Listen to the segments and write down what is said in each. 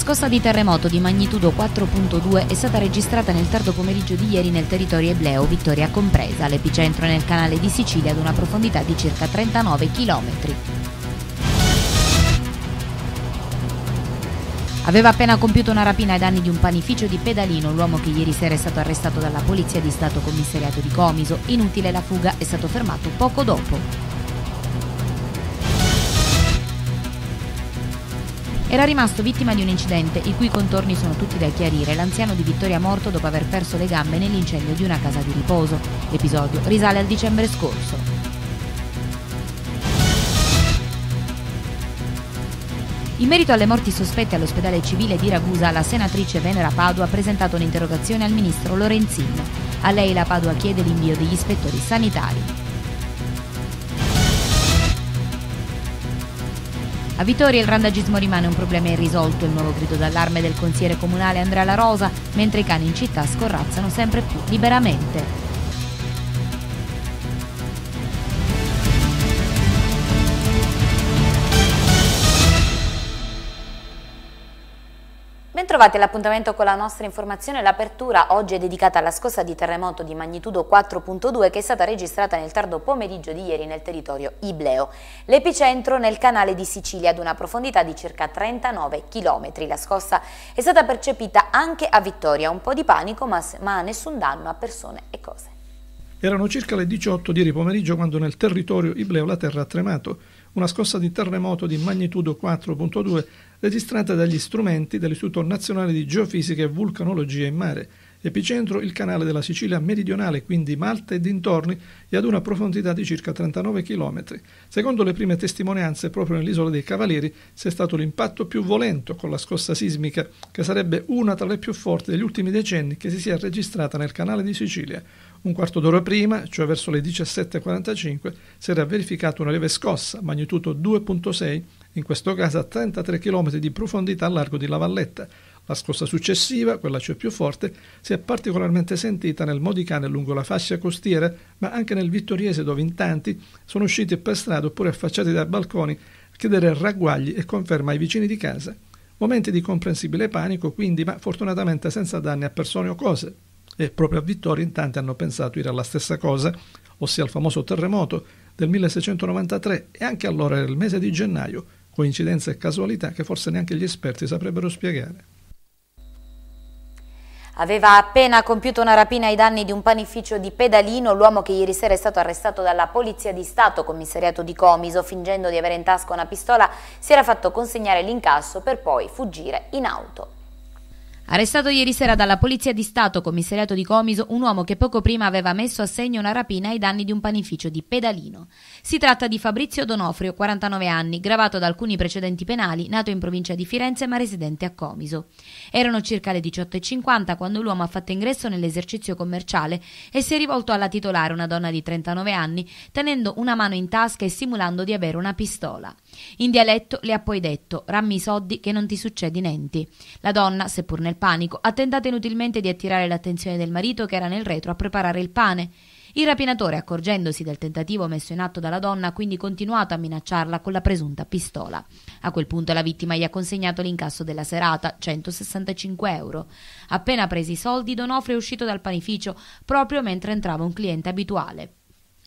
scossa di terremoto di magnitudo 4.2 è stata registrata nel tardo pomeriggio di ieri nel territorio ebleo, Vittoria compresa, l'epicentro nel canale di Sicilia ad una profondità di circa 39 km. Aveva appena compiuto una rapina ai danni di un panificio di Pedalino, l'uomo che ieri sera è stato arrestato dalla Polizia di Stato Commissariato di Comiso. Inutile la fuga, è stato fermato poco dopo. era rimasto vittima di un incidente i cui contorni sono tutti da chiarire. L'anziano di Vittoria morto dopo aver perso le gambe nell'incendio di una casa di riposo. L'episodio risale al dicembre scorso. In merito alle morti sospette all'ospedale civile di Ragusa, la senatrice Venera Padua ha presentato un'interrogazione al ministro Lorenzin. A lei la Padua chiede l'invio degli ispettori sanitari. A Vitoria il randagismo rimane un problema irrisolto, il nuovo grido d'allarme del consigliere comunale Andrea La Rosa, mentre i cani in città scorrazzano sempre più liberamente. Trovate l'appuntamento con la nostra informazione. L'apertura oggi è dedicata alla scossa di terremoto di magnitudo 4.2 che è stata registrata nel tardo pomeriggio di ieri nel territorio Ibleo. L'epicentro nel canale di Sicilia ad una profondità di circa 39 km. La scossa è stata percepita anche a Vittoria. Un po' di panico ma, ma nessun danno a persone e cose. Erano circa le 18 di ieri pomeriggio quando nel territorio Ibleo la terra ha tremato. Una scossa di terremoto di magnitudo 4.2 registrata dagli strumenti dell'Istituto Nazionale di Geofisica e Vulcanologia in Mare, epicentro il canale della Sicilia meridionale, quindi Malta e dintorni, e ad una profondità di circa 39 km. Secondo le prime testimonianze, proprio nell'isola dei Cavalieri si è stato l'impatto più volento con la scossa sismica, che sarebbe una tra le più forti degli ultimi decenni che si sia registrata nel canale di Sicilia. Un quarto d'ora prima, cioè verso le 17.45, si era verificata una lieve scossa, magnitudo 2.6, in questo caso a 33 km di profondità al largo di La Valletta. La scossa successiva, quella cioè più forte, si è particolarmente sentita nel Modicane lungo la fascia costiera, ma anche nel Vittoriese dove in tanti sono usciti per strada oppure affacciati dai balconi a chiedere ragguagli e conferma ai vicini di casa. Momenti di comprensibile panico, quindi, ma fortunatamente senza danni a persone o cose. E proprio a Vittoria in tanti hanno pensato era la stessa cosa, ossia al famoso terremoto del 1693 e anche allora era il mese di gennaio, coincidenze e casualità che forse neanche gli esperti saprebbero spiegare. Aveva appena compiuto una rapina ai danni di un panificio di Pedalino, l'uomo che ieri sera è stato arrestato dalla Polizia di Stato, commissariato di Comiso, fingendo di avere in tasca una pistola, si era fatto consegnare l'incasso per poi fuggire in auto. Arrestato ieri sera dalla Polizia di Stato, commissariato di Comiso, un uomo che poco prima aveva messo a segno una rapina ai danni di un panificio di Pedalino. Si tratta di Fabrizio Donofrio, 49 anni, gravato da alcuni precedenti penali, nato in provincia di Firenze ma residente a Comiso. Erano circa le 18.50 quando l'uomo ha fatto ingresso nell'esercizio commerciale e si è rivolto alla titolare, una donna di 39 anni, tenendo una mano in tasca e simulando di avere una pistola. In dialetto le ha poi detto «Rammi i soldi che non ti succedi niente. La donna, seppur nel panico, ha tentato inutilmente di attirare l'attenzione del marito che era nel retro a preparare il pane. Il rapinatore, accorgendosi del tentativo messo in atto dalla donna, ha quindi continuato a minacciarla con la presunta pistola. A quel punto la vittima gli ha consegnato l'incasso della serata, 165 euro. Appena presi i soldi, Donofrio è uscito dal panificio proprio mentre entrava un cliente abituale.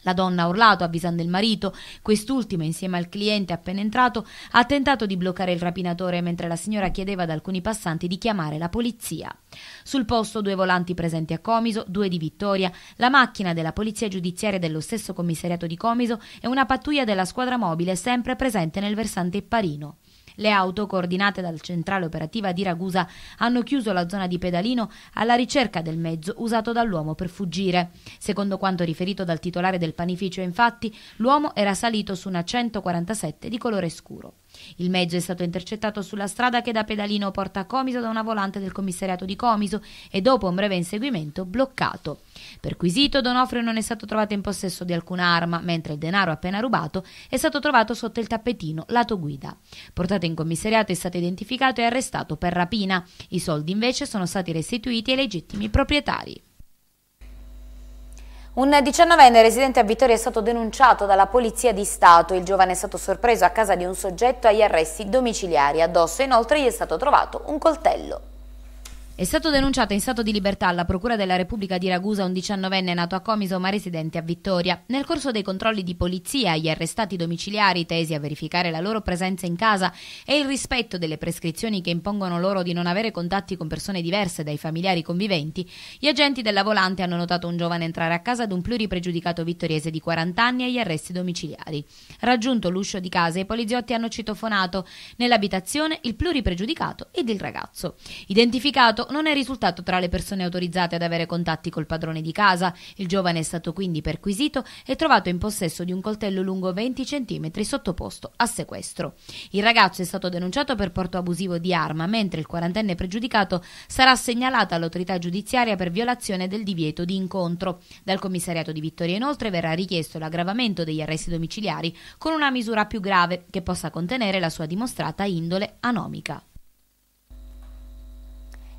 La donna ha urlato avvisando il marito, quest'ultimo insieme al cliente appena entrato ha tentato di bloccare il rapinatore mentre la signora chiedeva ad alcuni passanti di chiamare la polizia. Sul posto due volanti presenti a Comiso, due di Vittoria, la macchina della polizia giudiziaria dello stesso commissariato di Comiso e una pattuglia della squadra mobile sempre presente nel versante Parino. Le auto, coordinate dal centrale operativa di Ragusa, hanno chiuso la zona di Pedalino alla ricerca del mezzo usato dall'uomo per fuggire. Secondo quanto riferito dal titolare del panificio, infatti, l'uomo era salito su una 147 di colore scuro. Il mezzo è stato intercettato sulla strada che da Pedalino porta a Comiso da una volante del commissariato di Comiso e dopo un breve inseguimento bloccato. Perquisito, Donofrio non è stato trovato in possesso di alcuna arma, mentre il denaro appena rubato è stato trovato sotto il tappetino lato guida. Portato in commissariato è stato identificato e arrestato per rapina. I soldi invece sono stati restituiti ai legittimi proprietari. Un 19enne residente a Vittoria è stato denunciato dalla Polizia di Stato. Il giovane è stato sorpreso a casa di un soggetto agli arresti domiciliari. Addosso inoltre gli è stato trovato un coltello. È stato denunciato in stato di libertà alla Procura della Repubblica di Ragusa un diciannovenne nato a Comiso ma residente a Vittoria. Nel corso dei controlli di polizia, gli arrestati domiciliari tesi a verificare la loro presenza in casa e il rispetto delle prescrizioni che impongono loro di non avere contatti con persone diverse dai familiari conviventi, gli agenti della volante hanno notato un giovane entrare a casa di un pluripregiudicato vittoriese di 40 anni agli arresti domiciliari. Raggiunto l'uscio di casa, i poliziotti hanno citofonato nell'abitazione il pluripregiudicato ed il ragazzo. Identificato momento non è risultato tra le persone autorizzate ad avere contatti col padrone di casa. Il giovane è stato quindi perquisito e trovato in possesso di un coltello lungo 20 cm sottoposto a sequestro. Il ragazzo è stato denunciato per porto abusivo di arma, mentre il quarantenne pregiudicato sarà segnalato all'autorità giudiziaria per violazione del divieto di incontro. Dal commissariato di Vittoria inoltre verrà richiesto l'aggravamento degli arresti domiciliari con una misura più grave che possa contenere la sua dimostrata indole anomica.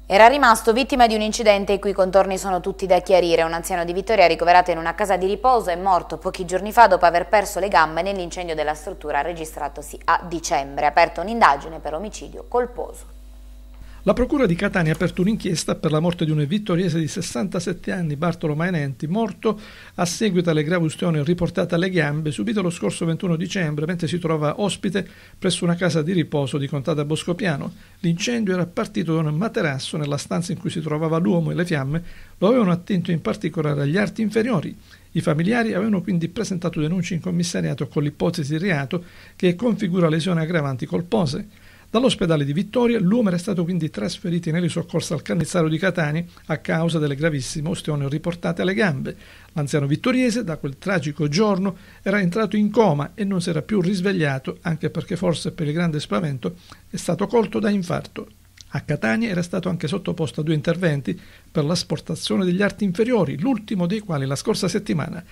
Era rimasto vittima di un incidente i cui contorni sono tutti da chiarire. Un anziano di Vittoria ricoverato in una casa di riposo è morto pochi giorni fa dopo aver perso le gambe nell'incendio della struttura registratosi a dicembre. Aperta un'indagine per omicidio colposo. La Procura di Catania ha aperto un'inchiesta per la morte di un vittoriese di 67 anni, Bartolo Mainenti, morto a seguito alle gravi ustioni riportate alle gambe subite lo scorso 21 dicembre mentre si trova ospite presso una casa di riposo di Contata Boscopiano. L'incendio era partito da un materasso nella stanza in cui si trovava l'uomo e le fiamme lo avevano attinto in particolare agli arti inferiori. I familiari avevano quindi presentato denunce in commissariato con l'ipotesi di reato che configura lesioni aggravanti colpose. Dall'ospedale di Vittoria l'uomo era stato quindi trasferito in elisoccorso al Cannizzaro di Catani a causa delle gravissime osteoni riportate alle gambe. L'anziano vittoriese da quel tragico giorno era entrato in coma e non si era più risvegliato anche perché forse per il grande spavento è stato colto da infarto. A Catania era stato anche sottoposto a due interventi per l'asportazione degli arti inferiori, l'ultimo dei quali la scorsa settimana.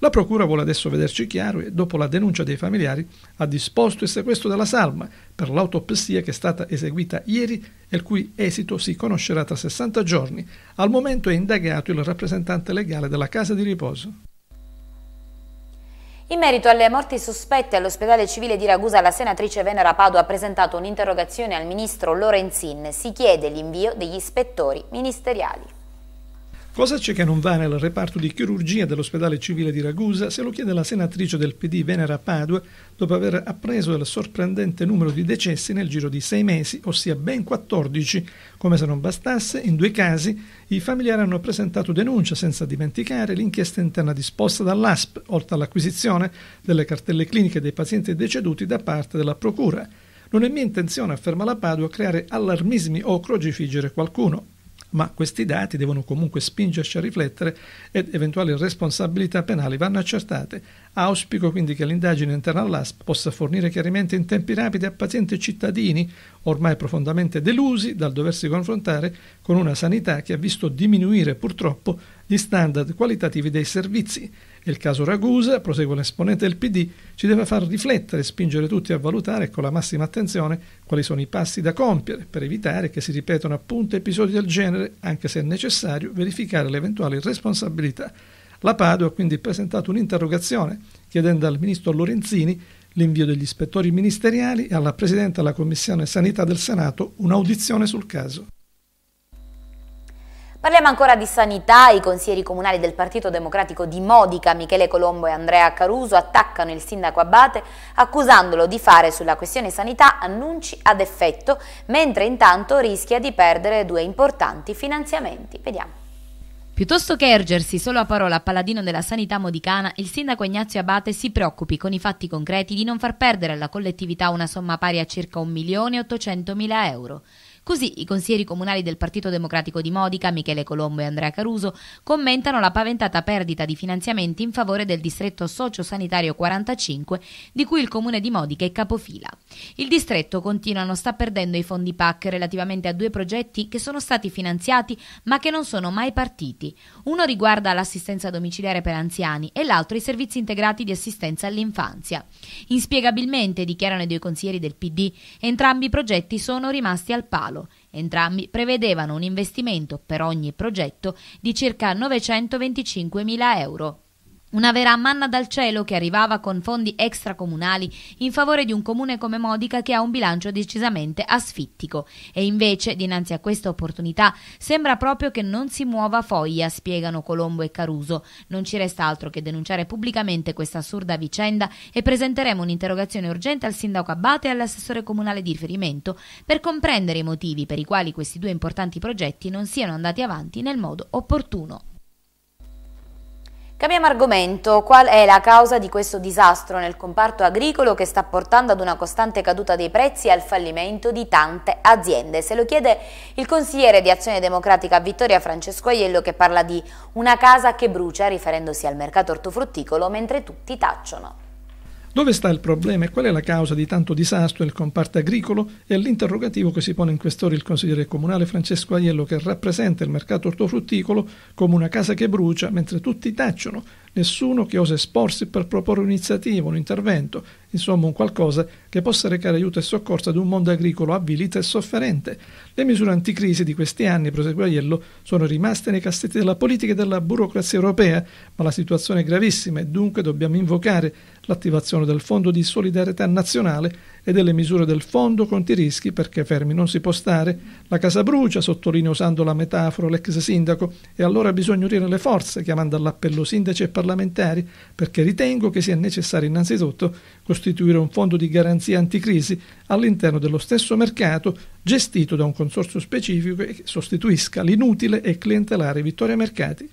La Procura vuole adesso vederci chiaro e, dopo la denuncia dei familiari, ha disposto il sequestro della salma per l'autopsia che è stata eseguita ieri e il cui esito si conoscerà tra 60 giorni. Al momento è indagato il rappresentante legale della casa di riposo. In merito alle morti sospette all'ospedale civile di Ragusa, la senatrice Venera Pado ha presentato un'interrogazione al ministro Lorenzin. Si chiede l'invio degli ispettori ministeriali. Cosa c'è che non va nel reparto di chirurgia dell'ospedale civile di Ragusa se lo chiede la senatrice del PD Venera Padua dopo aver appreso del sorprendente numero di decessi nel giro di sei mesi, ossia ben 14. Come se non bastasse, in due casi i familiari hanno presentato denuncia senza dimenticare l'inchiesta interna disposta dall'ASP, oltre all'acquisizione delle cartelle cliniche dei pazienti deceduti da parte della Procura. Non è mia intenzione, afferma la Padua, creare allarmismi o crocifiggere qualcuno ma questi dati devono comunque spingerci a riflettere ed eventuali responsabilità penali vanno accertate. Auspico quindi che l'indagine interna all'ASP possa fornire chiarimenti in tempi rapidi a pazienti e cittadini ormai profondamente delusi dal doversi confrontare con una sanità che ha visto diminuire purtroppo gli standard qualitativi dei servizi è il caso Ragusa, prosegue l'esponente del PD, ci deve far riflettere e spingere tutti a valutare con la massima attenzione quali sono i passi da compiere per evitare che si ripetano appunto episodi del genere, anche se è necessario verificare le eventuali responsabilità. La Pado ha quindi presentato un'interrogazione chiedendo al ministro Lorenzini l'invio degli ispettori ministeriali e alla Presidente della Commissione Sanità del Senato un'audizione sul caso. Parliamo ancora di sanità, i consiglieri comunali del Partito Democratico di Modica, Michele Colombo e Andrea Caruso, attaccano il sindaco Abate accusandolo di fare sulla questione sanità annunci ad effetto, mentre intanto rischia di perdere due importanti finanziamenti. Vediamo. Piuttosto che ergersi solo a parola paladino della sanità modicana, il sindaco Ignazio Abate si preoccupi con i fatti concreti di non far perdere alla collettività una somma pari a circa 1.800.000 euro. Così i consiglieri comunali del Partito Democratico di Modica, Michele Colombo e Andrea Caruso, commentano la paventata perdita di finanziamenti in favore del distretto socio-sanitario 45, di cui il comune di Modica è capofila. Il distretto, continuano, sta perdendo i fondi PAC relativamente a due progetti che sono stati finanziati ma che non sono mai partiti. Uno riguarda l'assistenza domiciliare per anziani e l'altro i servizi integrati di assistenza all'infanzia. Inspiegabilmente, dichiarano i due consiglieri del PD, entrambi i progetti sono rimasti al palo. Solo. Entrambi prevedevano un investimento per ogni progetto di circa 925.000 euro. Una vera manna dal cielo che arrivava con fondi extracomunali in favore di un comune come Modica che ha un bilancio decisamente asfittico. E invece, dinanzi a questa opportunità, sembra proprio che non si muova foglia, spiegano Colombo e Caruso. Non ci resta altro che denunciare pubblicamente questa assurda vicenda e presenteremo un'interrogazione urgente al sindaco Abate e all'assessore comunale di riferimento per comprendere i motivi per i quali questi due importanti progetti non siano andati avanti nel modo opportuno. Cambiamo argomento, qual è la causa di questo disastro nel comparto agricolo che sta portando ad una costante caduta dei prezzi e al fallimento di tante aziende? Se lo chiede il consigliere di Azione Democratica Vittoria Francesco Aiello che parla di una casa che brucia riferendosi al mercato ortofrutticolo mentre tutti tacciono. Dove sta il problema e qual è la causa di tanto disastro nel comparto agricolo? È l'interrogativo che si pone in quest'ora il consigliere comunale Francesco Aiello che rappresenta il mercato ortofrutticolo come una casa che brucia mentre tutti tacciono nessuno che osa esporsi per proporre un'iniziativa, un intervento, insomma un qualcosa che possa recare aiuto e soccorso ad un mondo agricolo avvilito e sofferente. Le misure anticrisi di questi anni, prosegue Aiello, sono rimaste nei cassetti della politica e della burocrazia europea, ma la situazione è gravissima e dunque dobbiamo invocare l'attivazione del Fondo di solidarietà nazionale e delle misure del fondo conti rischi perché fermi non si può stare. La casa brucia, sottolinea usando la metafora l'ex sindaco, e allora bisogna unire le forze chiamando all'appello sindaci e parlamentari perché ritengo che sia necessario innanzitutto costituire un fondo di garanzia anticrisi all'interno dello stesso mercato gestito da un consorzio specifico che sostituisca l'inutile e clientelare Vittoria Mercati.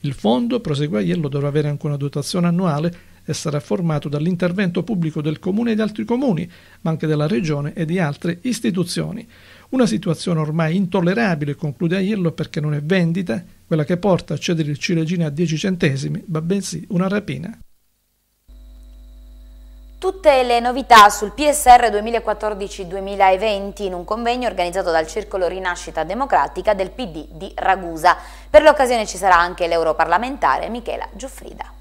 Il fondo, prosegue Aiello, dovrà avere anche una dotazione annuale e sarà formato dall'intervento pubblico del Comune e di altri comuni, ma anche della Regione e di altre istituzioni. Una situazione ormai intollerabile, conclude Aiello, perché non è vendita quella che porta a cedere il ciregine a 10 centesimi, ma bensì una rapina. Tutte le novità sul PSR 2014-2020 in un convegno organizzato dal Circolo Rinascita Democratica del PD di Ragusa. Per l'occasione ci sarà anche l'europarlamentare Michela Giuffrida.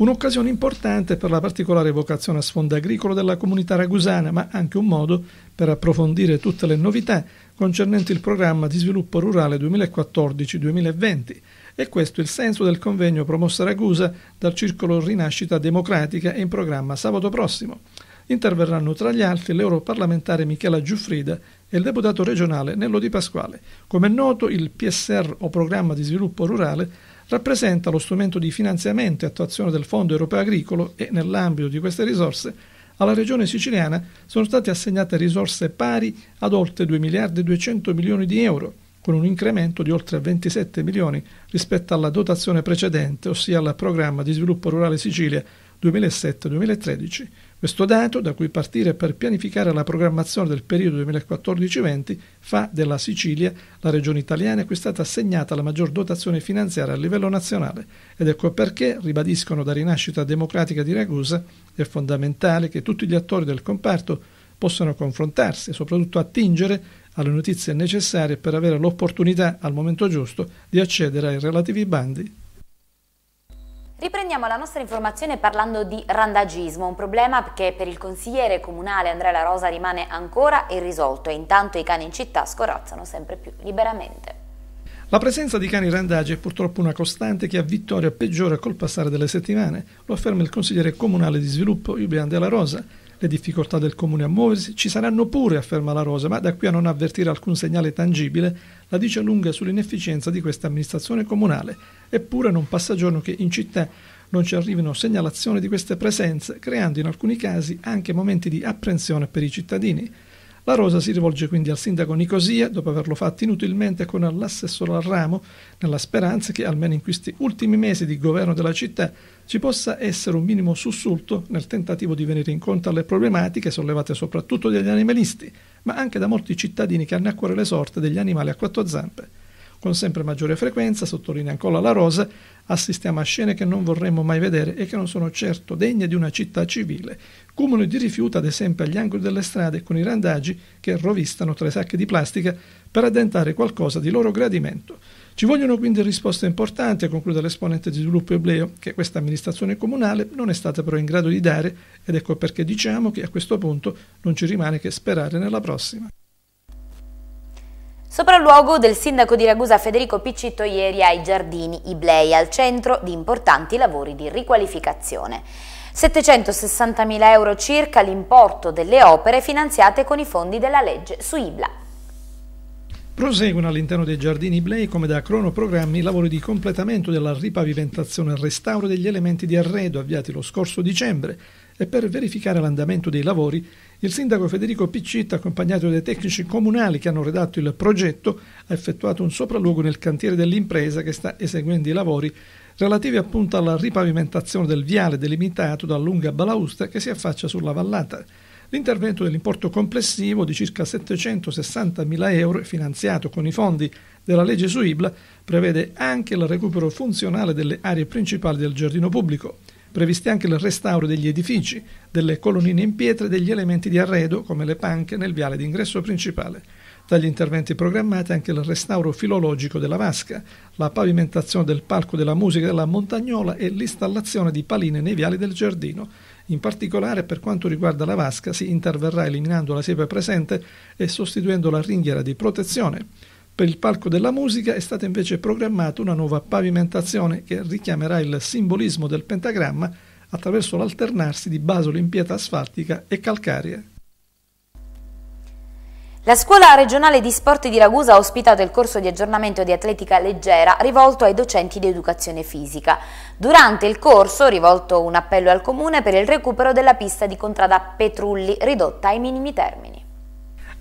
Un'occasione importante per la particolare vocazione a sfondo agricolo della comunità ragusana, ma anche un modo per approfondire tutte le novità concernenti il programma di sviluppo rurale 2014-2020. E questo è il senso del convegno promosso a Ragusa dal Circolo Rinascita Democratica in programma sabato prossimo. Interverranno tra gli altri l'europarlamentare Michela Giuffrida e il deputato regionale Nello Di Pasquale. Come è noto, il PSR o Programma di Sviluppo Rurale rappresenta lo strumento di finanziamento e attuazione del Fondo europeo agricolo e nell'ambito di queste risorse alla regione siciliana sono state assegnate risorse pari ad oltre 2 miliardi e 200 milioni di euro, con un incremento di oltre 27 milioni rispetto alla dotazione precedente, ossia al programma di sviluppo rurale Sicilia 2007-2013. Questo dato, da cui partire per pianificare la programmazione del periodo 2014-20, fa della Sicilia la regione italiana a cui è stata assegnata la maggior dotazione finanziaria a livello nazionale ed ecco perché, ribadiscono da Rinascita Democratica di Ragusa, è fondamentale che tutti gli attori del comparto possano confrontarsi e soprattutto attingere alle notizie necessarie per avere l'opportunità al momento giusto di accedere ai relativi bandi Riprendiamo la nostra informazione parlando di randagismo, un problema che per il consigliere comunale Andrea La Rosa rimane ancora irrisolto e intanto i cani in città scorazzano sempre più liberamente. La presenza di cani randagi è purtroppo una costante che a Vittoria peggiora col passare delle settimane, lo afferma il consigliere comunale di sviluppo Iubian della Rosa, le difficoltà del comune a muoversi ci saranno pure, afferma la Rosa, ma da qui a non avvertire alcun segnale tangibile la dice lunga sull'inefficienza di questa amministrazione comunale. Eppure non passa giorno che in città non ci arrivino segnalazioni di queste presenze, creando in alcuni casi anche momenti di apprensione per i cittadini. La Rosa si rivolge quindi al sindaco Nicosia, dopo averlo fatto inutilmente con l'assessore al ramo, nella speranza che, almeno in questi ultimi mesi di governo della città, ci possa essere un minimo sussulto nel tentativo di venire incontro alle problematiche sollevate soprattutto dagli animalisti, ma anche da molti cittadini che hanno a cuore le sorte degli animali a quattro zampe. Con sempre maggiore frequenza, sottolinea ancora la Rosa, assistiamo a scene che non vorremmo mai vedere e che non sono certo degne di una città civile. Cumuli di rifiuto, ad esempio, agli angoli delle strade con i randaggi che rovistano tra i sacchi di plastica per addentare qualcosa di loro gradimento. Ci vogliono quindi risposte importanti, conclude l'esponente di sviluppo Ebleo, che questa amministrazione comunale non è stata però in grado di dare ed ecco perché diciamo che a questo punto non ci rimane che sperare nella prossima. Sopralluogo del sindaco di Ragusa Federico Piccitto ieri ai giardini Iblei, al centro di importanti lavori di riqualificazione. 760.000 euro circa l'importo delle opere finanziate con i fondi della legge su Ibla. Proseguono all'interno dei giardini Blei, come da cronoprogrammi, i lavori di completamento della ripavimentazione e restauro degli elementi di arredo avviati lo scorso dicembre e per verificare l'andamento dei lavori il sindaco Federico Piccitta, accompagnato dai tecnici comunali che hanno redatto il progetto, ha effettuato un sopralluogo nel cantiere dell'impresa che sta eseguendo i lavori relativi appunto alla ripavimentazione del viale delimitato da lunga balaustra che si affaccia sulla vallata. L'intervento dell'importo complessivo di circa 760.000 euro, finanziato con i fondi della legge su Ibla, prevede anche il recupero funzionale delle aree principali del giardino pubblico previsti anche il restauro degli edifici, delle colonnine in pietra e degli elementi di arredo come le panche nel viale d'ingresso principale. Tra gli interventi programmati anche il restauro filologico della vasca, la pavimentazione del palco della musica della Montagnola e l'installazione di paline nei viali del giardino. In particolare per quanto riguarda la vasca si interverrà eliminando la siepe presente e sostituendo la ringhiera di protezione. Per il palco della Musica è stata invece programmata una nuova pavimentazione che richiamerà il simbolismo del pentagramma attraverso l'alternarsi di basolo in pietra asfaltica e calcarea. La scuola regionale di sport di Ragusa ha ospitato il corso di aggiornamento di atletica leggera rivolto ai docenti di educazione fisica. Durante il corso rivolto un appello al comune per il recupero della pista di contrada Petrulli ridotta ai minimi termini.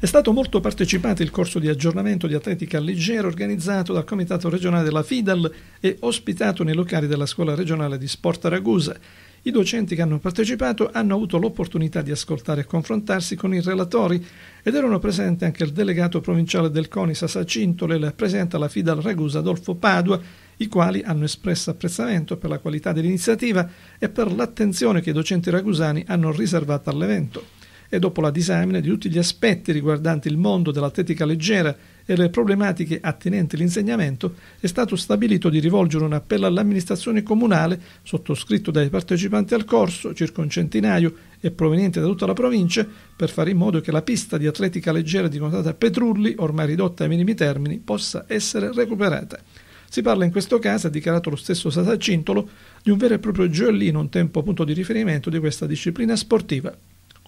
È stato molto partecipato il corso di aggiornamento di atletica leggera organizzato dal Comitato regionale della FIDAL e ospitato nei locali della Scuola regionale di Sport Ragusa. I docenti che hanno partecipato hanno avuto l'opportunità di ascoltare e confrontarsi con i relatori ed erano presenti anche il delegato provinciale del CONI Sasacintole e la presente alla FIDAL Ragusa Adolfo Padua, i quali hanno espresso apprezzamento per la qualità dell'iniziativa e per l'attenzione che i docenti ragusani hanno riservato all'evento e dopo la disamina di tutti gli aspetti riguardanti il mondo dell'atletica leggera e le problematiche attinenti all'insegnamento, è stato stabilito di rivolgere un appello all'amministrazione comunale, sottoscritto dai partecipanti al corso, circa un centinaio, e proveniente da tutta la provincia, per fare in modo che la pista di atletica leggera di Contata Petrulli, ormai ridotta ai minimi termini, possa essere recuperata. Si parla in questo caso, ha dichiarato lo stesso Sasacintolo, di un vero e proprio gioiellino, un tempo punto di riferimento di questa disciplina sportiva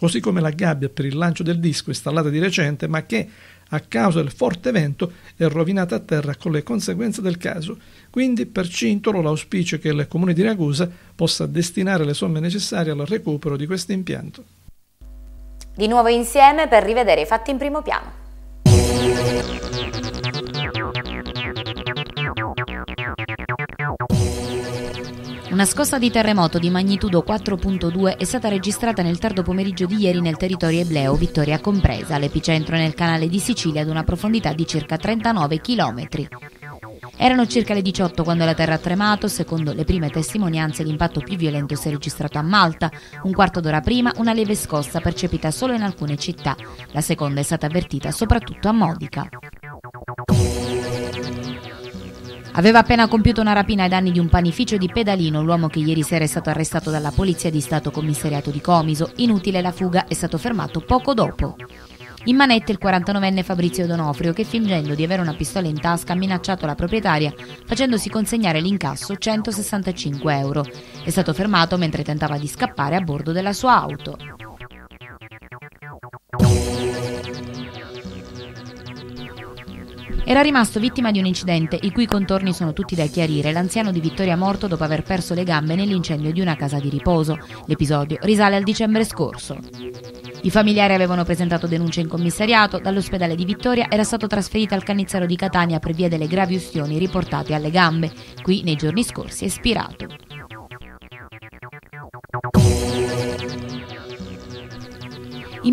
così come la gabbia per il lancio del disco installata di recente, ma che a causa del forte vento è rovinata a terra con le conseguenze del caso. Quindi per Cintolo l'auspicio è che il comune di Ragusa possa destinare le somme necessarie al recupero di questo impianto. Di nuovo insieme per rivedere i fatti in primo piano. Una scossa di terremoto di magnitudo 4.2 è stata registrata nel tardo pomeriggio di ieri nel territorio ebleo, Vittoria compresa, l'epicentro nel canale di Sicilia ad una profondità di circa 39 km. Erano circa le 18 quando la terra ha tremato, secondo le prime testimonianze l'impatto più violento si è registrato a Malta, un quarto d'ora prima una leve scossa percepita solo in alcune città, la seconda è stata avvertita soprattutto a Modica. Aveva appena compiuto una rapina ai danni di un panificio di Pedalino, l'uomo che ieri sera è stato arrestato dalla Polizia di Stato Commissariato di Comiso. Inutile la fuga, è stato fermato poco dopo. In manette il 49enne Fabrizio Donofrio che fingendo di avere una pistola in tasca ha minacciato la proprietaria facendosi consegnare l'incasso 165 euro. È stato fermato mentre tentava di scappare a bordo della sua auto. Era rimasto vittima di un incidente, i cui contorni sono tutti da chiarire. L'anziano di Vittoria è morto dopo aver perso le gambe nell'incendio di una casa di riposo. L'episodio risale al dicembre scorso. I familiari avevano presentato denunce in commissariato, dall'ospedale di Vittoria era stato trasferito al Cannizzaro di Catania per via delle gravi ustioni riportate alle gambe. Qui nei giorni scorsi è spirato.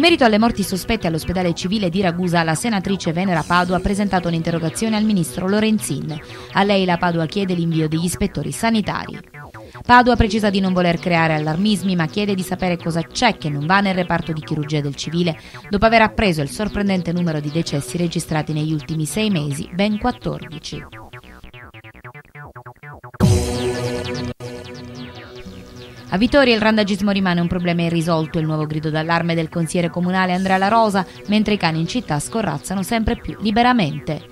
In merito alle morti sospette all'ospedale civile di Ragusa, la senatrice Venera Padua ha presentato un'interrogazione al ministro Lorenzin. A lei la Padua chiede l'invio degli ispettori sanitari. Padua precisa di non voler creare allarmismi, ma chiede di sapere cosa c'è che non va nel reparto di chirurgia del civile, dopo aver appreso il sorprendente numero di decessi registrati negli ultimi sei mesi, ben 14. A Vittoria il randagismo rimane un problema irrisolto, il nuovo grido d'allarme del consigliere comunale Andrea La Rosa, mentre i cani in città scorrazzano sempre più liberamente.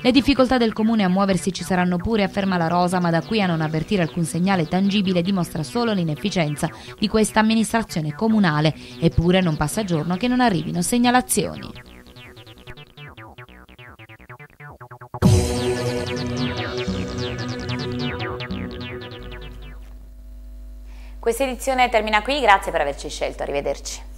Le difficoltà del comune a muoversi ci saranno pure, afferma La Rosa, ma da qui a non avvertire alcun segnale tangibile dimostra solo l'inefficienza di questa amministrazione comunale, eppure non passa giorno che non arrivino segnalazioni. Questa edizione termina qui, grazie per averci scelto, arrivederci.